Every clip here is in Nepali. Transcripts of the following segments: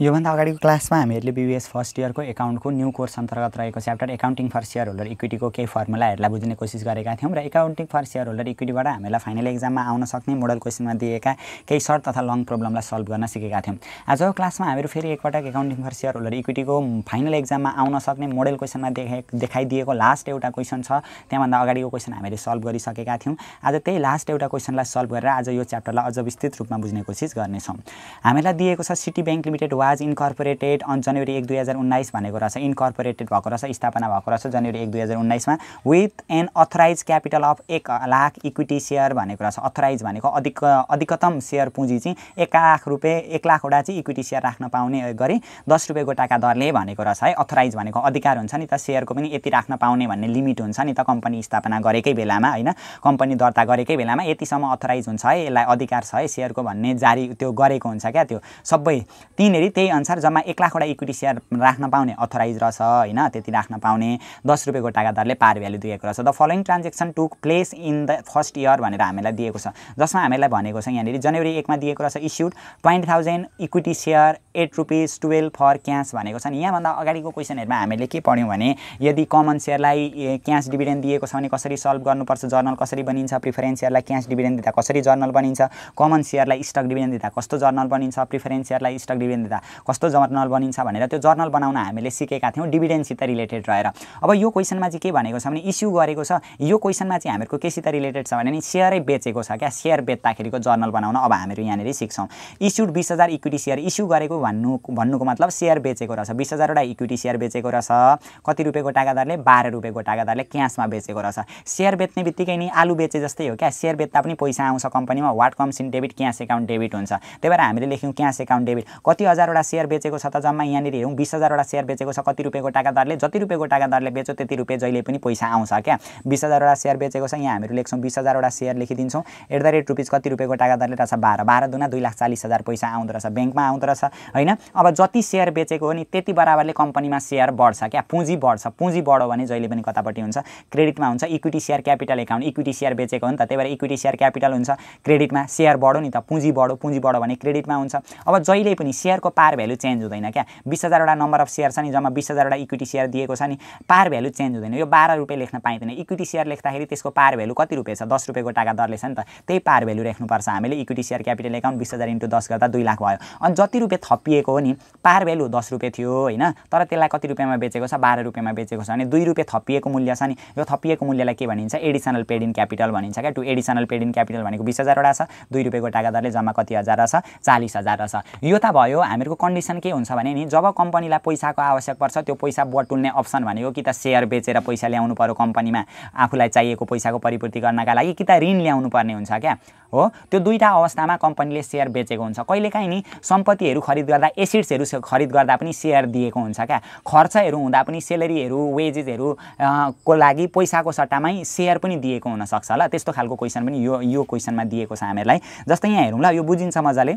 योभन्दा अगाडिको क्लासमा हामीहरूले बिबिएस फर्स्ट इयरको एकाउन्टको न्यू कोर्स अन्तर्गत रहेको chapter accounting for share holder इक्विटीको केही फर्मुलाहरूलाई बुझ्ने कोसिस गरेका थियौँ र एकाउन्टिङ फर सेयर होल्डर इक्विटीबाट हामीलाई फाइनल एक्जाममा आउन सक्ने मोडल क्वेसनमा दिएका केही सर्ट तथा लङ प्रब्लमलाई सल्भ गर्न सिकेका थियौँ आजको क्लासमा हामीहरू फेरि एकपटक एकाउन्टिङ फर सेयर होल्डर इक्विटीको फाइनल एक्जाममा आउन सक्ने मोडल क्वेसनमा देखाइ देखाइदिएको लास्ट एउटा क्वेसन छ त्यहाँभन्दा अगाडिको क्वेसन हामीले सल्भ गरिसकेका थियौँ आज त्यही लास्ट एउटा क्वेसनलाई सल्भ गरेर आज यो च्याप्टरलाई अझ विस्तृत रूपमा बुझ्ने कोसिस गर्नेछौँ हामीलाई दिएको छ सिटी ब्याङ्क लिमिटेड वा वाज इन्कर्पोरेटेड अन जनवरी एक दुई हजार उन्नाइस भनेको रहेछ इन्कर्पोरेटेड भएको रहेछ स्थापना भएको रहेछ जनवरी एक दुई हजार उन्नाइसमा with an authorise capital of एक लाख इक्विटी सेयर भनेको रहेछ अथोराइज भनेको अधिक अधिकतम सेयर पुँजी चाहिँ एक लाख रुपियाँ एक लाखवटा चाहिँ इक्विटी सेयर राख्न पाउने गरी दस रुपियाँ गोटाका दरले भनेको रहेछ है अथोराइज भनेको अधिकार हुन्छ नि त सेयरको पनि यति राख्न पाउने भन्ने लिमिट हुन्छ नि त कम्पनी स्थापना गरेकै बेलामा होइन कम्पनी दर्ता गरेकै बेलामा यतिसम्म अथोराइज हुन्छ है यसलाई अधिकार छ है सेयरको भन्ने जारी त्यो गरेको हुन्छ क्या त्यो सबै तिनीहरू त्यही अनुसार जम्मा एक लाखवटा इक्विटी सेयर राख्न पाउने अथोराइज रहेछ होइन त्यति राख्न पाउने दस रुपियाँको गोटाका दरले पार भ्याल्यु दिएको रहेछ the following transaction to place in the first year भनेर हामीलाई दिएको छ जसमा हामीलाई भनेको छ यहाँनिर जनवरी एकमा दिएको रहेछ issued twenty thousand equity share at rupees twelve for cash भनेको छ नि यहाँभन्दा अगाडिको क्वेसनहरूमा हामीले के पढ्यौँ भने यदि कमन सेयरलाई क्यास डिभिडेन्ड दिएको छ भने कसरी सल्भ गर्नुपर्छ जर्नल कसरी बनिन्छ प्रिफरेन्स सेयरलाई क्यास डिभिडेन्ड दिँदा कसरी जर्नल बनिन्छ कमन सेयरलाई स्टक डिभिडेन्ड दिँदा कस्तो जर्नल बनिन्छ प्रिफरेन्स सेयरलाई स्टक डिभिडेन्ड दिँदा कस्तो जर्नल बनिन्छ भनेर त्यो जर्नल बनाउन हामीले सिकेका थियौँ डिभिडेन्डसित रिलेटेड रहेर अब यो क्वेसनमा चाहिँ के भनेको छ भने इस्यु गरेको छ यो क्वेसनमा चाहिँ हामीहरूको केसित रिलेटेड छ भने नि सेयरै बेचेको छ क्या सेयर बेच्दाखेरिको जर्नल बनाउन अब हामीहरू यहाँनिर सिक्छौँ इस्युड बिस हजार इक्विटी सेयर इस्यु गरेको भन्नु भन्नुको मतलब सेयर बेचेको रहेछ बिस हजारवटा इक्विटी सेयर बेचेको रहेछ कति रुपियाँको टाकादारले बाह्र रुपियाँको टाकादारले क्यासमा बेचेको रहेछ सेयर बेच्ने बित्तिकै नि आलु बेचे जस्तै हो क्या सेयर बेच्दा पनि पैसा आउँछ कम्पनीमा what comes in debit cash account debit हुन्छ त्यही भएर हामीले लेख्यौँ क्यास एकाउन्ट डेबिट कति हजारवटा हजारवटा सेयर बेचेको छ त जम्मा यहाँनिर हेरौँ बिस हजारवटा सेयर बेचेको छ कति रुपियाँको दरले जति रुपियाँको दरले बेच्यो त्यति रुपियाँ जहिले पनि पैसा आउँछ क्या बिस हजारवटा सेयर बेचेको छ यहाँ हामीहरू लेख्छौँ बिस हजारवटा सेयर लेखिदिन्छौँ एट द रेट रुपिस कति रुपियाँको दरले रहेछ बाह्र बाह्र दुना दुई लाख चालिस हजार पैसा आउँदो रहेछ ब्याङ्कमा आउँदो रहेछ होइन अब जति सेयर बेचेको हो नि त्यति बराबरले कम्पनीमा सेयर बढ्छ क्या पुँजी बढ्छ पुँजी बढो भने जहिले पनि कतापट्टि हुन्छ क्रेडिटमा हुन्छ equity share capital account equity share बेचेको हो नि त त्यही भएर इक्विटी सेयर क्यापिटल हुन्छ क्रेडिटमा सेयर बढो नि त पुँजी बढो पुँजी बढो भने क्रेडिटमा हुन्छ अब जहिले पनि सेयरको पार भ्यालु चेन्ज हुँदैन क्या बिस हजारवटा नम्बर अफ सेयर छ नि जम्मा बिस हजारवटा इक्विटी सेयर दिएको छ नि पार भ्यालु चेन्ज हुँदैन यो बाह्र रुपियाँ लेख्न पाइँदैन इक्विटी सेयर लेख्दाखेरि त्यसको पार भ्यालु कति रुपियाँ छ दस रुपियाँको टाका दरले छ नि त त्यही पार भ्यालु राख्नुपर्छ हामीले इक्विटी सेयर क्यापिटल एकाउन्ट बिस हजार इन्टु दस गर्दा दुई लाख भयो अनि जति रुपियाँ थपिएको हो नि पार भ्यालु दस रुपियाँ थियो होइन तर त्यसलाई कति रुपियाँमा बेचेको छ बाह्र रुपियाँमा बेचेको छ अनि दुई रुपियाँ थपिएको मूल्य छ नि यो थपिएको मूल्यलाई के भनिन्छ एडिसनल पेड इन क्यापिटल भनिन्छ क्या to additional paid in capital भनेको बिस हजारवटा छ दुई रुपियाँको टाका दरले जम्मा कति हजार रहेछ चालिस हजार रहेछ यो त भयो हामीहरूको कन्डिसन के हुन्छ भने नि जब कम्पनीलाई पैसाको आवश्यक पर्छ त्यो पैसा बटुल्ने अप्सन भनेको कि त सेयर बेचेर पैसा ल्याउनु पऱ्यो कम्पनीमा आफूलाई चाहिएको पैसाको परिपूर्ति गर्नका लागि कि त ऋण ल्याउनु पर्ने हुन्छ क्या हो त्यो दुईवटा अवस्थामा कम्पनीले सेयर बेचेको हुन्छ कहिलेकाहीँ नि सम्पत्तिहरू खरिद गर्दा एसिड्सहरू खरिद गर्दा पनि सेयर दिएको हुन्छ क्या खर्चहरू हुँदा पनि सेलेरीहरू वेजेसहरू को लागि पैसाको सट्टामै सेयर पनि दिएको हुनसक्छ ल त्यस्तो खालको क्वेसन पनि यो यो क्वेसनमा दिएको छ हामीहरूलाई जस्तै यहाँ हेरौँ ल यो बुझिन्छ मजाले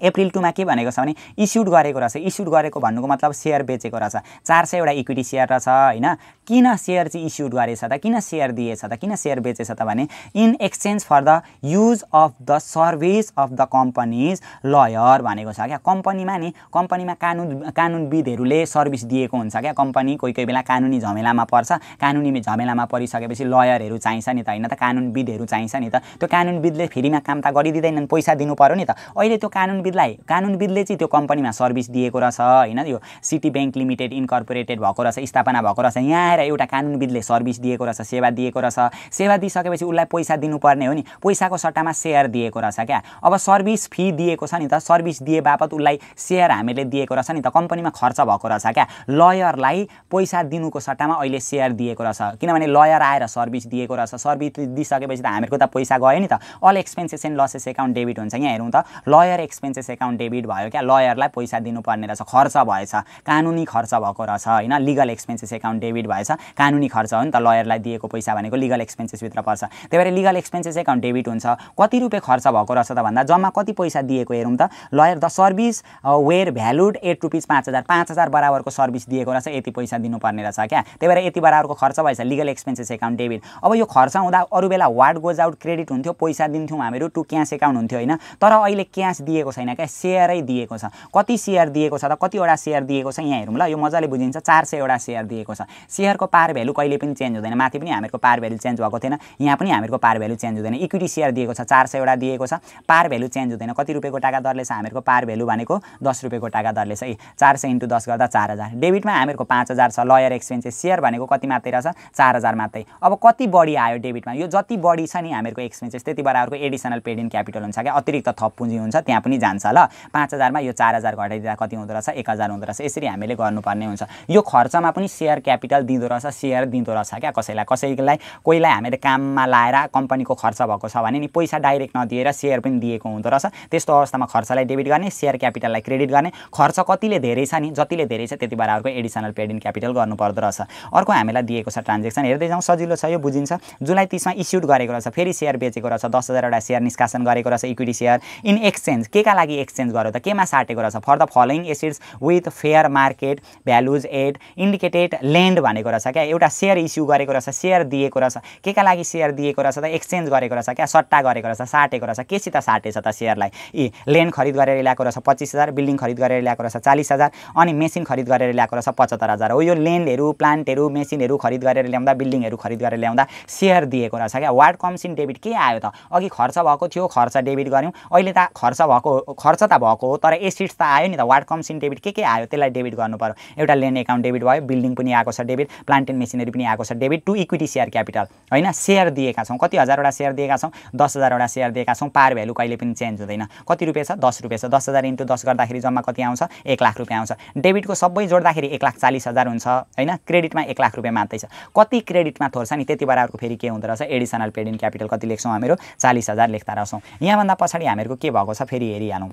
अप्रिल टूमा के भनेको छ भने इस्युड गरेको रहेछ इस्युड गरेको भन्नुको मतलब सेयर बेचेको रहेछ चार सयवटा इक्विटी सेयर रहेछ होइन किन सेयर चाहिँ इस्युड गरेछ त किन सेयर दिएछ त किन सेयर बेचेछ त भने in exchange for the use of the service of the company's lawyer भनेको छ क्या कम्पनीमा नि कम्पनीमा कानुन कानुनविदहरूले सर्भिस दिएको हुन्छ क्या कम्पनी कोही कोही बेला कानुनी झमेलामा पर्छ कानुनी झमेलामा परिसकेपछि लयरहरू चाहिन्छ नि त होइन त कानुनविदहरू चाहिन्छ नि त त्यो कानुनविदले फ्रीमा काम त गरिदिँदैनन् पैसा दिनु पऱ्यो नि त अहिले त्यो कानुनविदलाई कानुनविदले चाहिँ त्यो कम्पनीमा सर्भिस दिएको रहेछ होइन यो सिटी ब्याङ्क लिमिटेड इन्कर्पोरेटेड भएको रहेछ स्थापना भएको रहेछ यहाँ बनाएर एउटा कानुनविदले सर्भिस दिएको रहेछ सेवा दिएको रहेछ सेवा दिइसकेपछि उसलाई पैसा दिनुपर्ने हो नि पैसाको सट्टामा सेयर दिएको रहेछ क्या अब सर्भिस फी दिएको छ नि त सर्भिस दिए बापत उसलाई सेयर हामीले दिएको रहेछ नि त कम्पनीमा खर्च भएको रहेछ क्या लयरलाई पैसा दिनुको सट्टामा अहिले सेयर दिएको रहेछ किनभने लयर आएर सर्भिस दिएको रहेछ सर्भिस दिइसकेपछि त हामीहरूको त पैसा गयो नि त all expenses and losses account debit हुन्छ क्या हेरौँ त लयर एक्सपेन्सेस एकाउन्ट डेबिट भयो क्या लयरलाई पैसा दिनुपर्ने रहेछ खर्च भएछ कानुनी खर्च भएको रहेछ होइन लिगल एक्सपेन्सेस एकाउन्ट डेबिट भयो भएछ कानुनी खर्च हो नि त लयरलाई दिएको पैसा भनेको लिगल एक्सपेन्सेसभित्र पर्छ त्यही भएर लिगल एक्सपेन्सेस एकाउन्ट डेबिट हुन्छ कति रुपियाँ खर्च भएको रहेछ त भन्दा जम्मा कति पैसा दिएको हेरौँ त lawyer the service were valued at rupees पाँच हजार पाँच हजार बराबरको सर्भिस दिएको रहेछ यति पैसा दिनुपर्ने रहेछ क्या त्यही भएर यति बराबरको खर्च भएछ लिगल एक्सपेन्सेस एकाउन्ट डेबिट अब यो खर्च हुँदा अरू बेला वार्ड गोज आउट क्रेडिट हुन्थ्यो पैसा दिन्थ्यौँ हामीहरू टु क्यास एकाउन्ट हुन्थ्यो होइन तर अहिले क्यास दिएको छैन क्या सेयरै दिएको छ कति सेयर दिएको छ त कतिवटा सेयर दिएको छ यहाँ हेरौँ ल यो मजाले बुझिन्छ चार सयवटा सेयर दिएको छ सेयर सेयरको पार भ्यालु कहिले पनि चेन्ज हुँदैन माथि पनि हामीहरूको पार भ्यालु चेन्ज भएको थिएन यहाँ पनि हामीहरूको पार भ्यालु चेन्ज हुँदैन इक्विटी सेयर दिएको छ चार सयवटा दिएको छ पार भ्यालु चेन्ज हुँदैन कति रुपियाँको टाका दरले छ हामीहरूको पार भ्यालु भनेको दस रुपियाँको टाका दरले छ है चार सय इन्टु दस गर्दा चार हजार डेबिटमा हामीहरूको पाँच हजार छ लयर एक्सपेन्सेस सेयर भनेको कति मात्रै रहेछ चार हजार मात्रै अब कति बढी आयो डेबिटमा यो जति बढी छ नि हामीहरूको एक्सपेन्सेस त्यति बराबरको एडिसनल पेड इन क्यापिटल हुन्छ क्या अतिरिक्त थप पुँजी हुन्छ त्यहाँ पनि जान्छ ल पाँच हजारमा यो चार हजार घटाइदिँदा कति हुँदो रहेछ एक हजार हुँदो रहेछ यसरी हामीले गर्नुपर्ने हुन्छ यो खर्चमा पनि सेयर क्यापिटल दिँदो दिँदो रहेछ सेयर दिँदो रहेछ क्या कसैलाई कसैलाई कोहीलाई हामीले काममा लाएर कम्पनीको खर्च भएको छ भने नि पैसा डाइरेक्ट नदिएर सेयर पनि दिएको हुँदो रहेछ त्यस्तो अवस्थामा खर्चलाई डेबिट गर्ने सेयर क्यापिटललाई क्रेडिट गर्ने खर्च कतिले धेरै छ नि जतिले धेरै छ त्यति बेला अर्को एडिसनल पेड इन क्यापिटल गर्नुपर्दो रहेछ अर्को हामीलाई दिएको छ ट्रान्जेक्सन हेर्दै जाउँ सजिलो छ यो बुझिन्छ जुलाई तिसमा इस्युड गरेको रहेछ फेरि सेयर बेचेको रहेछ दस हजारवटा सेयर निष्कासन गरेको रहेछ इक्विटी सेयर इन एक्सचेन्ज के का लागि एक्सचेन्ज गर्यो त केमा साटेको रहेछ for the following assets with fair market values as indicated land भनेको रहेछ क्या एउटा सेयर इस्यु गरेको रहेछ सेयर दिएको रहेछ के का लागि सेयर दिएको रहेछ त एक्सचेन्ज गरेको रहेछ क्या सट्टा गरेको रहेछ साटेको रहेछ केसित साटेछ त सेयरलाई ए ल्यान्ड खरिद गरेर ल्याएको रहेछ पच्चिस हजार बिल्डिङ खरिद गरेर ल्याएको रहेछ चालिस हजार अनि मेसिन खरिद गरेर ल्याएको रहेछ पचहत्तर हजार हो यो ल्यान्डहरू प्लान्टहरू मेसिनहरू खरिद गरेर ल्याउँदा बिल्डिङहरू खरिद गरेर ल्याउँदा सेयर दिएको रहेछ क्या वार्ड कम्सिन डेबिट के आयो त अघि खर्च भएको थियो खर्च डेबिट गऱ्यौँ अहिले त खर्च भएको खर्च त भएको हो तर एसिड्स त आयो नि त वार्ड कम्सिन डेबिट के के आयो त्यसलाई डेबिट गर्नु पऱ्यो एउटा लेन्ड एकाउन्ट डेबिट भयो बिल्डिङ पनि आएको छ डेबिट प्लान्टेन मेसिनरी पनि आएको छ debit to equity share capital होइन सेयर दिएका छौँ कति हजारवटा सेयर दिएका छौँ दस हजारवटा सेयर दिएका छौँ पार भ्यालु कहिले पनि चेन्ज हुँदैन कति रुपियाँ छ दस रुपियाँ छ दस हजार इन्टु दस गर्दाखेरि जम्मा कति आउँछ एक लाख रुपियाँ आउँछ डेबिटको सबै जोड्दाखेरि एक लाख चालिस हजार हुन्छ होइन क्रेडिटमा एक लाख रुपियाँ मात्रै छ कति क्रेडिटमा थोर्छ नि त्यति बराबरको फेरि के हुँदो रहेछ एडिसनल पेड इन क्यापिटल कति लेख्छौँ हामीहरू चालिस हजार लेख्दा रहेछौँ यहाँभन्दा पछाडि हामीहरूको के भएको छ फेरि हेरिहालौँ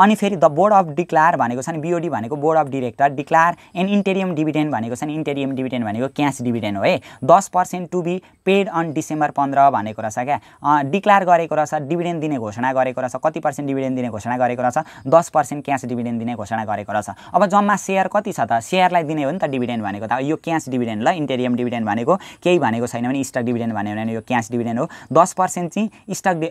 अनि फेरि द बोर्ड अफ डिक्लायर भनेको छ नि बिओडी भनेको board of director declare and interim dividend भनेको छ नि इन्टेरियम डिभिडेन्ड भनेको क्यास डिभिडेन्ड हो है दस percent to be paid on December पन्ध्र भनेको रहेछ क्या डिक्लायर गरेको रहेछ डिभिडेन्ड दिने घोषणा गरेको रहेछ कति पर्सेन्ट डिभिडेन्ड दिने घोषणा गरेको रहेछ दस पर्सेन्ट क्यास डिभिडेन्ड दिने घोषणा गरेको रहेछ अब जम्मा सेयर कति छ त सेयरलाई दिने हो नि त डिभिडेन्ड भनेको त यो क्यास डिभिडेन्ड ल इन्टेरियम डिभिडेन्ड भनेको केही भनेको छैन भने स्टक डिभिडेन्ड भन्यो भने यो क्यास डिभिडेन्ड हो दस पर्सेन्ट चाहिँ स्टक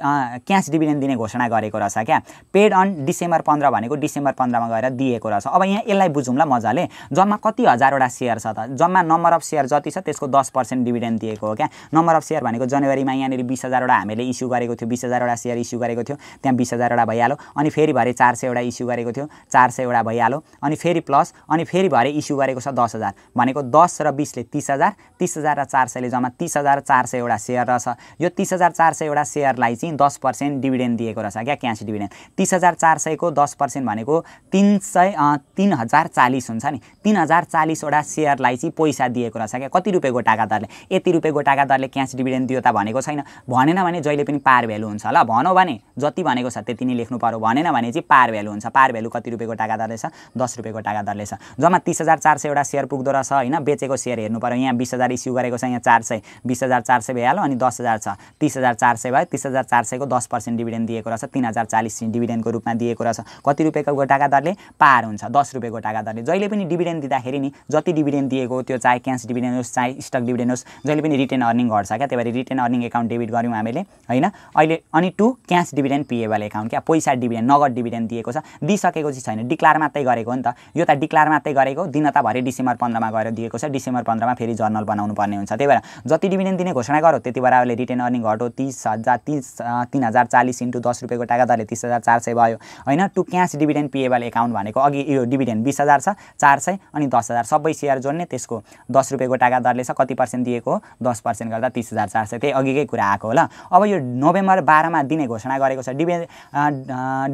क्यास डिभिडेन्ड दिने घोषणा गरेको रहेछ क्या पेड अन डिसेम्बर पन्ध्र भनेको डिसेम्बर पन्ध्रमा गएर दिएको रहेछ अब यहाँ यसलाई बुझौँ ल मजाले जम्मा कति हजारवटा सेयर छ त जम्मा नम्बर अफ सेयर जति छ त्यसको दस पर्सेन्ट डिभिडेन्ड दिएको हो क्या नम्बर अफ सेयर भनेको जनवरीमा यहाँनिर बिस हजारवटा हामीले इस्यु गरेको थियो बिस हजारवटा सेयर इस्यु गरेको थियो त्यहाँ बिस हजारवटा भइहाल्यो अनि फेरि भरे चार सयवटा इस्यु गरेको थियो चार सयवटा भइहाल्यो अनि फेरि प्लस अनि फेरि भरे इस्यु गरेको छ दस हजार भनेको दस र बिसले तिस हजार तिस हजार र चार सयले जम्मा तिस हजार चार सयवटा सेयर रहेछ यो तिस हजार चार सयवटा सेयरलाई चाहिँ दस पर्सेन्ट डिभिडेन्ड दिएको रहेछ क्या क्यास डिभिडेन्ड तिस हजार चार चार सयको दस पर्सेन्ट भनेको तिन सय तिन हजार चालिस हुन्छ नि तिन हजार चालिसवटा सेयरलाई चाहिँ पैसा दिएको रहेछ क्या कति रुपियाँ गोटाका दरले यति रुपियाँ गोटाका दरले क्यास डिभिडेन्ड दियो त भनेको छैन भनेन भने जहिले पनि पार भ्यालु हुन्छ ल भनौँ भने जति भनेको छ त्यति नै लेख्नु पऱ्यो भनेन भने चाहिँ पार भ्यालु हुन्छ पार भ्यालु कति रुपियाँ गोटाका दरले छ दस रुपियाँ गोटाका दरले छ जम्मा तिस हजार चार सयवटा सेयर पुग्दो रहेछ होइन बेचेको सेयर हेर्नु पऱ्यो यहाँ बिस हजार इस्यु गरेको छ यहाँ चार सय बिस हजार चार सय भइहाल्यो अनि दस हजार छ तिस हजार चार सय भयो तिस हजार चार सयको दस पर्सेन्ट डिभिडेन्ड दिएको रहेछ तिन हजार चालिस डिभिडेन्डको रूपमा दिएको दिएको रहेछ कति रुपियाँको गोटाका दरले पार हुन्छ दस रुपियाँको गोटाका दरले जहिले पनि डिभिडेन्ड दिँदाखेरि नि जति डिभिडेन्ड दिएको त्यो चाहे क्यास डिभिडेन्ड होस् चाहे स्टक डिभिडेन्ड होस् जहिले पनि रिटर्न अर्निङ घट्छ क्या त्यही भएर रिटर्न अर्निङ एकाउन्ट डेबिट गऱ्यौँ हामीले होइन अहिले अनि to cash dividend payable account क्या पैसा डिभिडेन्ड नगद डिभिडेन्ड दिएको छ दिइसकेको चाहिँ छैन डिक्लार मात्रै गरेको हो नि त यो त डिक्लार मात्रै गरेको दिन त भरे डिसेम्बर पन्ध्रमा गएर दिएको छ डिसेम्बर पन्ध्रमा फेरि जर्नल बनाउनु पर्ने हुन्छ त्यही भएर जति डिभिडेन्ड दिने घोषणा गरौँ त्यति बेला अहिले रिटर्न अर्निङ घटो तिस हजार तिस तिन हजार चालिस इन्टु दस रुपियाँको टाका दरले तिस हजार चार सय भयो होइन to cash dividend payable account भनेको अघि यो डिभिडेन्ड बिस हजार छ चार सय अनि दस हजार सबै सेयर जोड्ने त्यसको दस रुपियाँको गोटाका दरले छ कति पर्सेन्ट दिएको हो दस पर्सेन्ट गर्दा तिस हजार चार सय त्यही अघिकै कुरा आएको होला अब यो नोभेम्बर बाह्रमा दिने घोषणा गरेको छ डिभि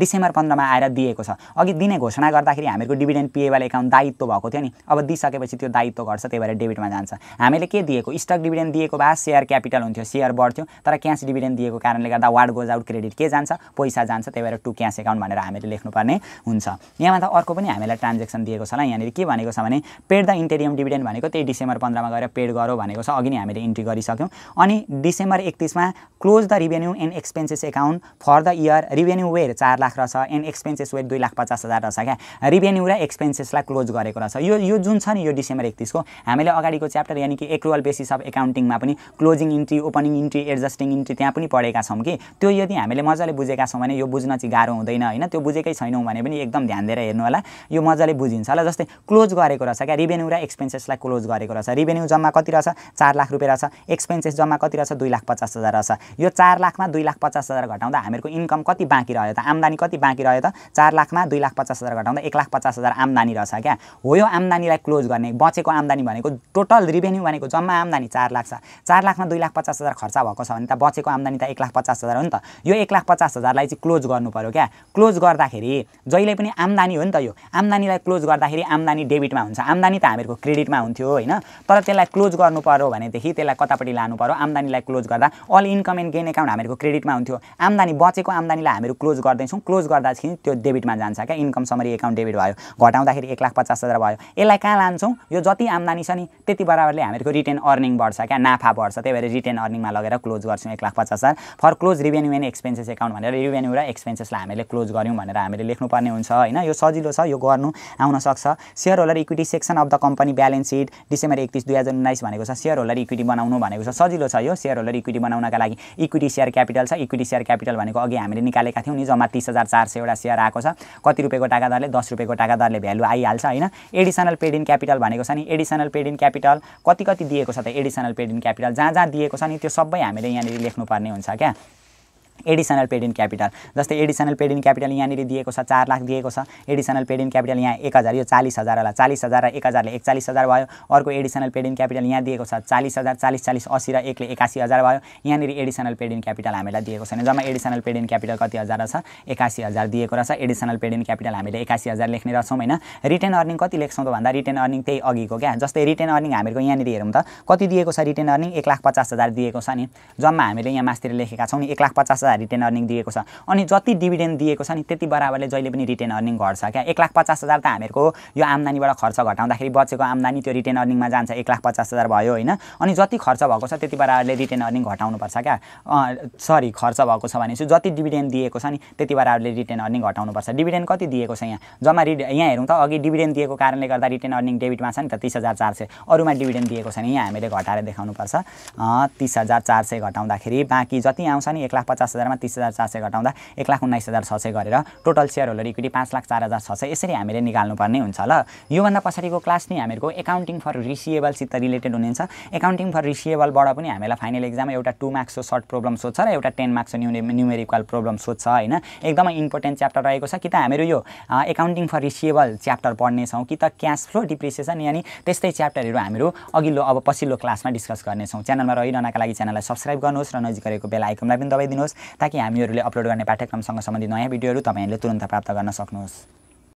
डिसेम्बर पन्ध्रमा आएर दिएको छ अघि दिने घोषणा गर्दाखेरि हामीहरूको डिभिडेन्ड पिएबल एकाउन्ट दायित्व भएको थियो नि अब दिइसकेपछि त्यो दायित्व घट्छ त्यही भएर डेबिटमा जान्छ हामीले के दिएको स्टक डिभिडेन्ड दिएको भए सेयर क्यापिटल हुन्थ्यो सेयर बढ्थ्यो तर क्यास डिभिडेन्ड दिएको कारणले गर्दा वार्ड गोज आउट क्रेडिट के जान्छ पैसा जान्छ त्यही भएर टु क्यास एकाउन्ट भनेर हामीले लेख्नुपर्ने हुन्छ यहाँमा त अर्को पनि हामीलाई ट्रान्जेक्सन दिएको छ होला यहाँनिर के भनेको छ भने पेड द इन्टेरियम डिभिडेन्ड भनेको त्यही डिसेम्बर पन्ध्रमा गएर पेड गरौँ भनेको छ अघि नै हामीले इन्ट्री गरिसक्यौँ अनि डिसेम्बर एकतिसमा close the revenue and expenses account for the year revenue were चार लाख रहेछ एन्ड एक्सपेन्सेस वेयर दुई लाख पचास हजार रहेछ क्या रिभेन्यू र एक्सपेन्सेसलाई क्लोज गरेको रहेछ यो यो जुन छ नि यो डिसेम्बर एकतिसको हामीले अगाडिको च्याप्टर यानि कि एक्रुअल बेसिस अफ एकाउन्टिङमा पनि closing entry opening entry adjusting entry त्यहाँ पनि पढेका छौँ कि त्यो यदि हामीले मजाले बुझेका छौँ भने यो बुझ्न चाहिँ गाह्रो हुँदैन होइन होइन त्यो बुझेकै छैनौँ भने पनि एकदम ध्यान दिएर हेर्नु होला यो मजाले बुझिन्छ होला जस्तै क्लोज गरेको रहेछ क्या रिभेन्यू र एक्सपेन्सेसलाई क्लोज गरेको रहेछ रिभेन्यू जम्मा कति रहेछ चार लाख रुपियाँ रहेछ एक्सपेन्सेस जम्मा कति रहेछ दुई लाख पचास हजार रहेछ यो चार लाखमा दुई लाख पचास हजार घटाउँदा हामीहरूको इन्कम कति बाँकी रह्यो त आम्दानी कति बाँकी रह्यो त चार लाखमा दुई लाख पचास हजार घटाउँदा एक लाख पचास हजार आम्दानी रहेछ क्या हो यो आम्दानीलाई क्लोज गर्ने बचेको आम्दानी भनेको टोटल रिभेन्यू भनेको जम्मा आम्दानी चार लाख छ चार लाखमा दुई लाख पचास हजार खर्च भएको छ भने त बचेको आम्दानी त एक लाख पचास हजार हो नि त यो एक लाख पचास हजारलाई चाहिँ क्लोज गर्नु पऱ्यो क्या क्लोज क्लोज गर्दाखेरि जहिले पनि आम्दानी हो नि त यो आम्दानीलाई क्लोज गर्दाखेरि आम्दानी डेबिटमा हुन्छ आम्दानी त हामीहरूको क्रेडिटमा हुन्थ्यो होइन तर त्यसलाई क्लोज गर्नु पऱ्यो भनेदेखि त्यसलाई कतापट्टि लानु पऱ्यो आम्दानीलाई क्लोज गर्दा all income and gain account हामीहरूको क्रेडिटमा हुन्थ्यो आम्दानी बचेको आम्दानीलाई हामीहरू क्लोज गर्दैछौँ क्लोज गर्दाखेरि त्यो डेबिटमा जान्छ क्या इन्कम समरी एकाउन्ट डेबिट भयो घटाउँदाखेरि एक लाख पचास हजार भयो यसलाई कहाँ लान्छौँ यो जति आम्दानी छ नि त्यति बराबरले हामीहरूको रिटर्न अर्निङ बढ्छ क्या नाफा बढ्छ त्यही भएर रिटर्न अर्निङमा लगेर क्लोज गर्छौँ एक लाख पचास हजार for close revenue and expenses account भनेर रिभेन्यू र एक्सपेन्सेसलाई हामीले क्लोज गऱ्यौँ भनेर हामीले लेख्नुपर्ने हुन्छ होइन यो सजिलो छ यो गर्नु आउन सक्छ share holder equity section of the company balance sheet December एकतिस दुई हजार उन्नाइस भनेको छ सेयर होल्डर इक्विटी बनाउनु भनेको छ सजिलो छ यो सेयर होल्डर इक्विटी बनाउनका लागि इक्विटी सेयर क्यापिटल छ इक्विटी सेयर क्यापिटल भनेको अघि हामीले निकालेका थियौँ नि जम्मा तिस हजार चार सयवटा सेयर आएको छ कति रुपियाँको दरले दस रुपियाँको दरले भ्यालु आइहाल्छ होइन एडिसनल पेड इन क्यापिटल भनेको छ नि एडिसनल पेड इन क्यापिटल कति कति दिएको छ त एडिसनल पेड इन क्यापिटल जहाँ जहाँ दिएको छ नि त्यो सबै हामीले यहाँनिर लेख्नुपर्ने हुन्छ क्या एडिसनल पेड इन क्यापिटल जस्तै एडिसनल पेड इन क्यापिटल यहाँनिर दिएको छ चार लाख दिएको छ एडिसनल पेड इन क्यापिटल यहाँ एक हजार यो चालिस हजार होला चालिस हजार र एक हजारले एकचालिस हजार भयो अर्को एडिसनल पेड इन क्यापिटल यहाँ दिएको छ चालिस हजार चालिस चालिस असी र एकले एकासी हजार भयो यहाँनिर एडिसनल पेड इन क्यापिटल हामीलाई दिएको छैन जम्मा एडिसनल पेड इन क्यापिटल कति हजार छ एकासी हजार दिएको रहेछ एडिसनल पेड इन क्यापिटल हामीले एकासी हजार लेख्ने रहेछौँ होइन रिटर्न अर्निङ कति लेख्छौँ त भन्दा रिटर्न अर्निङ त्यही अघिको क्या जस्तै रिटर्न अर्निङ हामीहरूको यहाँनिर हेरौँ त कति दिएको छ रिटर्न अर्निङ एक लाख पचास हजार दिएको छ नि जम्मा हामीले यहाँ मास्तिर लेखेका छौँ नि एक लाख पचास हजार ज्यादा रिटर्न अर्निङ दिएको छ अनि जति डिभिडेन्ड दिएको छ नि त्यति बराबरले जहिले पनि रिटर्न अर्निङ घट्छ क्या एक लाख पचास हजार त हामीहरूको यो आम्दानीबाट खर्च घटाउँदाखेरि बचेको आम्दानी त्यो रिटर्न अर्निङमा जान्छ एक लाख पचास हजार भयो होइन अनि जति खर्च भएको छ त्यति बराबरले रिटर्न अर्निङ घटाउनुपर्छ क्या सरी खर्च भएको छ भनेपछि जति डिभिडेन्ड दिएको छ नि त्यति बराबरले रिटर्न अर्निङ घटाउनुपर्छ डिभिडेन्ड कति दिएको छ यहाँ जम्मा रि यहाँ हेरौँ त अघि डिभिडेन्ड दिएको कारणले गर्दा रिटर्न अर्निङ डेबिटमा छ नि त तिस हजार चार सय अरूमा डिभिडेन्ड दिएको छ नि यहाँ हामीले घटाएर देखाउनुपर्छ तिस हजार चार सय घटाउँदाखेरि बाँकी जति आउँछ नि एक लाख पचास पचास हजारमा तिस हजार चार सय घटाउँदा एक लाख उन्नाइस हजार छ सय गरेर टोटल सेयर होल्डर इक्विटी पाँच लाख चार हजार छ सय यसरी हामीले निकाल्नुपर्ने हुन्छ ल योभन्दा पछाडिको क्लास नि हामीहरूको एकाउन्टिङ फर रिसिएबलसित रिलेटेड हुनेछ एकाउन्टिङ फर रिसिएबलबाट पनि हामीलाई फाइनल एक्जाममा एउटा टू मार्क्सको सर्ट प्रब्लम सोध्छ र एउटा टेन मार्क्सको न्यु न्युमेरिकल प्रब्लम सोध्छ होइन एकदमै इम्पोर्टेन्ट च्याप्टर रहेको छ कि त हामीहरू यो एकाउन्टिङ फर रिसिएबल च्याप्टर पढ्नेछौँ कि त क्यास फ्लो डिप्रिसिएसन यानि त्यस्तै च्याप्टरहरू हामीहरू अघिल्लो अब पछिल्लो क्लासमा डिस्कस गर्नेछौँ च्यानलमा रहिरहनका लागि च्यानललाई सब्सक्राइब गर्नुहोस् र नजिक गरेको बेल आइकनलाई पनि दबाइदिनुहोस् ताकि हामीहरूले अपलोड गर्ने पाठ्यक्रमसँग सम्बन्धी नयाँ भिडियोहरू तपाईँहरूले तुरन्त प्राप्त गर्न सक्नुहोस्